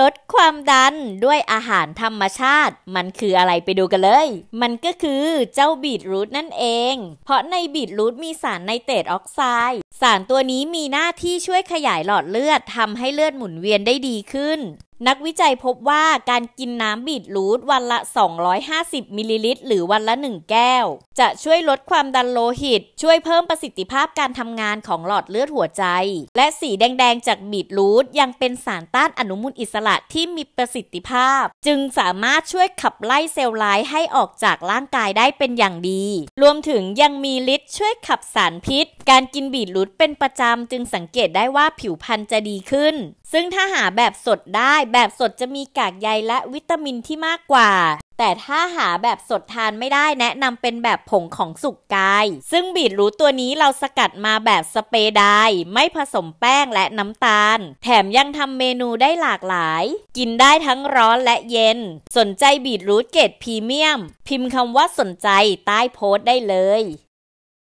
ลดความดันด้วยอาหารธรรมชาติ มันคืออะไรไปดูกันเลย มันก็คือเจ้าบีทรูทนั่นเอง เพราะในบีทรูทมีสารไนเตรตออกไซด์ สารตัวนี้มีหน้าที่ช่วยขยายหลอดเลือดทำให้เลือดหมุนเวียนได้ดีขึ้นนักวิจัยพบว่าการกินน้ำบีทรูทวันละ 250 มิลลิลิตรหรือวันละ 1 แก้ว จะช่วยลดความดันโลหิต ช่วยเพิ่มประสิทธิภาพการทำงานของหลอดเลือดหัวใจ และสีแดงๆ จากบีทรูทยังเป็นสารต้านอนุมูลอิสระที่มีประสิทธิภาพ จึงสามารถช่วยขับไล่เซลล์ร้ายให้ออกจากร่างกายได้เป็นอย่างดี รวมถึงยังมีฤทธิ์ช่วยขับสารพิษการกินบีทรูทเป็นประจำจึงสังเกตได้ว่าผิวพรรณจะดีขึ้น ซึ่งถ้าหาแบบสดได้แบบสดจะมีกากใยและวิตามินที่มากกว่า แต่ถ้าหาแบบสดทานไม่ได้แนะนำเป็นแบบผงของสุกกาย ซึ่งบีทรูทตัวนี้เราสกัดมาแบบสเปรย์ไดไม่ผสมแป้งและน้ำตาล แถมยังทำเมนูได้หลากหลาย กินได้ทั้งร้อนและเย็น สนใจบีทรูทเกรดพรีเมียม พิมพ์คำว่าสนใจใต้โพสต์ได้เลย